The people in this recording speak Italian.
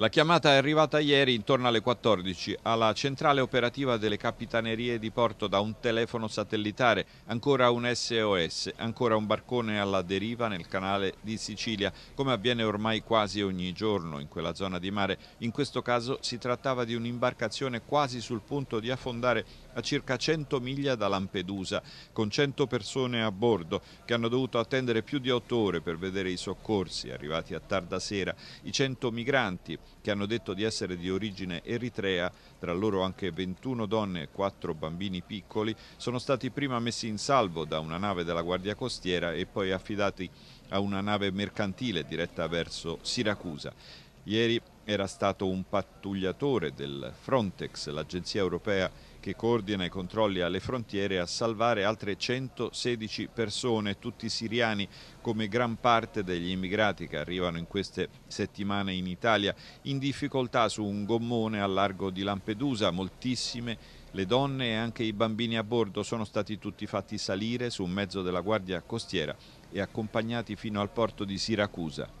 La chiamata è arrivata ieri intorno alle 14 alla centrale operativa delle capitanerie di porto da un telefono satellitare, ancora un SOS, ancora un barcone alla deriva nel canale di Sicilia, come avviene ormai quasi ogni giorno in quella zona di mare. In questo caso si trattava di un'imbarcazione quasi sul punto di affondare a circa 100 miglia da Lampedusa, con 100 persone a bordo che hanno dovuto attendere più di 8 ore per vedere i soccorsi arrivati a tarda sera, i 100 migranti che hanno detto di essere di origine eritrea, tra loro anche 21 donne e 4 bambini piccoli, sono stati prima messi in salvo da una nave della Guardia Costiera e poi affidati a una nave mercantile diretta verso Siracusa. Ieri era stato un pattugliatore del Frontex, l'agenzia europea che coordina i controlli alle frontiere, a salvare altre 116 persone, tutti siriani, come gran parte degli immigrati che arrivano in queste settimane in Italia, in difficoltà su un gommone al largo di Lampedusa, moltissime le donne e anche i bambini a bordo sono stati tutti fatti salire su un mezzo della Guardia Costiera e accompagnati fino al porto di Siracusa.